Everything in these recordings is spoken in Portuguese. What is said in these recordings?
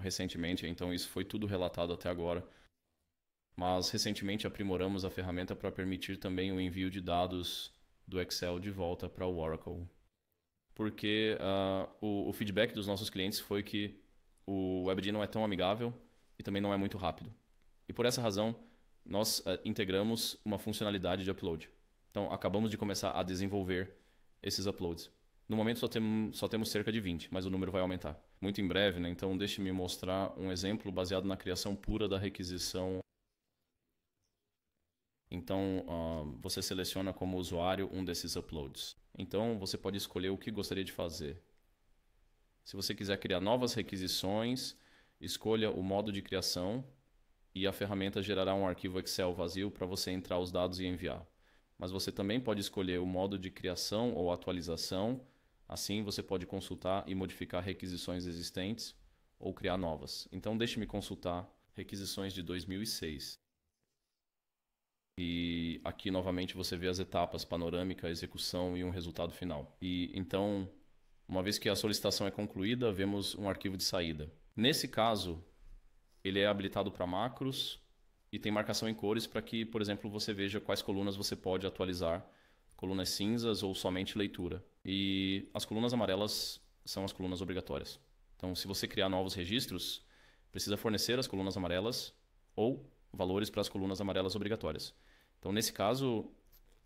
recentemente, então isso foi tudo relatado até agora. Mas recentemente aprimoramos a ferramenta para permitir também o envio de dados do Excel de volta para o Oracle. Porque uh, o, o, feedback dos nossos clientes foi que o WebD não é tão amigável e também não é muito rápido. E por essa razão, nós uh, integramos uma funcionalidade de upload. Então, acabamos de começar a desenvolver esses uploads. No momento só, tem, só temos cerca de 20, mas o número vai aumentar. Muito em breve, né? Então deixe-me mostrar um exemplo baseado na criação pura da requisição. Então uh, você seleciona como usuário um desses uploads. Então você pode escolher o que gostaria de fazer. Se você quiser criar novas requisições, escolha o modo de criação e a ferramenta gerará um arquivo Excel vazio para você entrar os dados e enviar. Mas você também pode escolher o modo de criação ou atualização Assim, você pode consultar e modificar requisições existentes ou criar novas. Então, deixe-me consultar requisições de 2006. E aqui novamente você vê as etapas, panorâmica, execução e um resultado final. E então, uma vez que a solicitação é concluída, vemos um arquivo de saída. Nesse caso, ele é habilitado para macros e tem marcação em cores para que, por exemplo, você veja quais colunas você pode atualizar, colunas cinzas ou somente leitura. E as colunas amarelas são as colunas obrigatórias. Então, se você criar novos registros, precisa fornecer as colunas amarelas ou valores para as colunas amarelas obrigatórias. Então, nesse caso,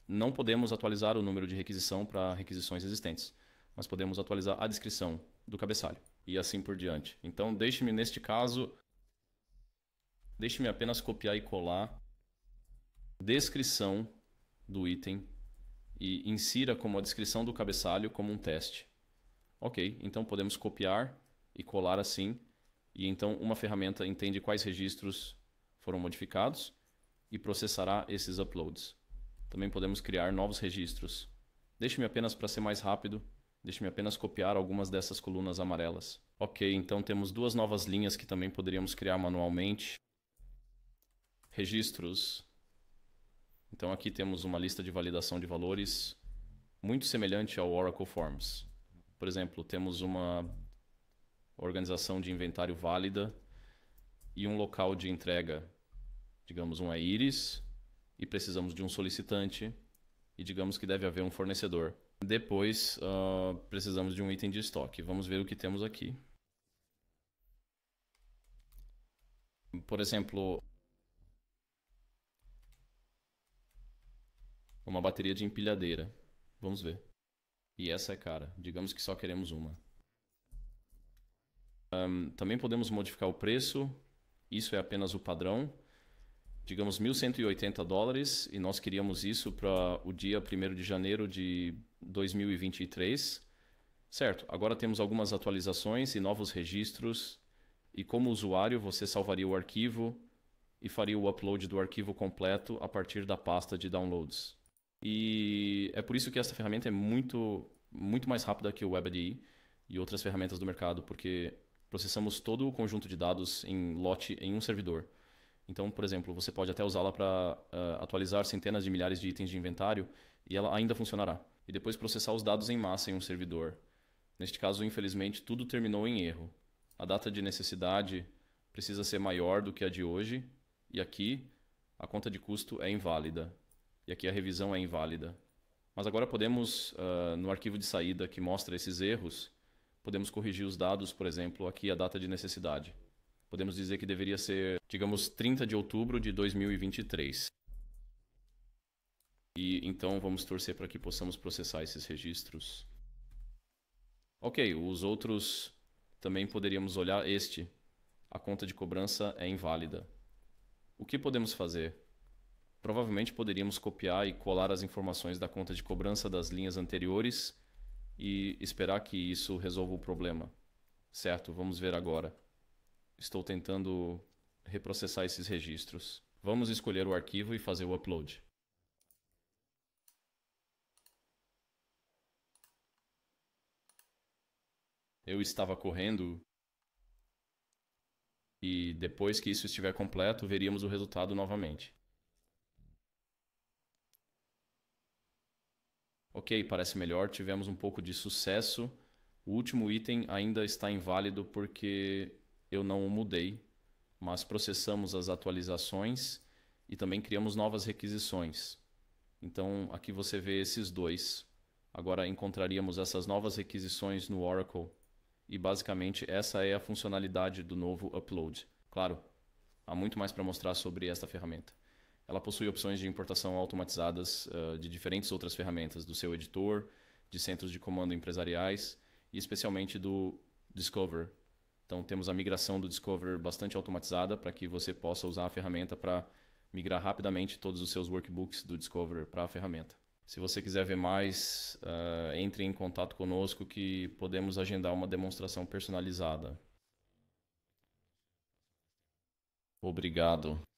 não podemos atualizar o número de requisição para requisições existentes, mas podemos atualizar a descrição do cabeçalho e assim por diante. Então, deixe-me neste caso deixe-me apenas copiar e colar descrição do item e insira como a descrição do cabeçalho como um teste. Ok, então podemos copiar e colar assim, e então uma ferramenta entende quais registros foram modificados e processará esses uploads. Também podemos criar novos registros. Deixe-me apenas, para ser mais rápido, deixe-me apenas copiar algumas dessas colunas amarelas. Ok, então temos duas novas linhas que também poderíamos criar manualmente. Registros então aqui temos uma lista de validação de valores muito semelhante ao Oracle Forms. Por exemplo, temos uma organização de inventário válida e um local de entrega, digamos um iris, é e precisamos de um solicitante e digamos que deve haver um fornecedor. Depois uh, precisamos de um item de estoque. Vamos ver o que temos aqui. Por exemplo, Uma bateria de empilhadeira. Vamos ver. E essa é cara. Digamos que só queremos uma. Um, também podemos modificar o preço. Isso é apenas o padrão. Digamos 1.180 dólares e nós queríamos isso para o dia 1 de janeiro de 2023. Certo, agora temos algumas atualizações e novos registros. E como usuário, você salvaria o arquivo e faria o upload do arquivo completo a partir da pasta de downloads. E é por isso que essa ferramenta é muito, muito mais rápida que o WebADI e outras ferramentas do mercado, porque processamos todo o conjunto de dados em lote em um servidor. Então, por exemplo, você pode até usá-la para uh, eh, atualizar centenas de milhares de itens de inventário e ela ainda funcionará. E depois processar os dados em massa em um servidor. Neste caso, infelizmente, tudo terminou em erro. A data de necessidade precisa ser maior do que a de hoje, e aqui a conta de custo é inválida e aqui a revisão é inválida. Mas agora podemos, uh, no arquivo de saída que mostra esses erros, podemos corrigir os dados, por exemplo, aqui a data de necessidade. Podemos dizer que deveria ser, digamos, 30 de outubro de 2023. E então vamos torcer para que possamos processar esses registros. Ok, os outros também poderíamos olhar este. A conta de cobrança é inválida. O que podemos fazer? provavelmente poderíamos copiar e colar as informações da conta de cobrança das linhas anteriores e esperar que isso resolva o problema. Certo, vamos ver agora. Estou tentando reprocessar esses registros. Vamos escolher o arquivo e fazer o upload. Eu estava correndo e depois que isso estiver completo, veríamos o resultado novamente. Ok, parece melhor, tivemos um pouco de sucesso. O último item ainda está inválido porque eu não o mudei, mas processamos as atualizações e também criamos novas requisições. Então, aqui você vê esses dois. Agora encontraríamos essas novas requisições no Oracle e basicamente essa é a funcionalidade do novo Upload. Claro, há muito mais para mostrar sobre esta ferramenta. Ela possui opções de importação automatizadas uh, de diferentes outras ferramentas, do seu editor, de centros de comando empresariais e especialmente do Discover. Então, temos a migração do Discover bastante automatizada para que você possa usar a ferramenta para migrar rapidamente todos os seus workbooks do Discover para a ferramenta. Se você quiser ver mais, uh, entre em contato conosco que podemos agendar uma demonstração personalizada. Obrigado.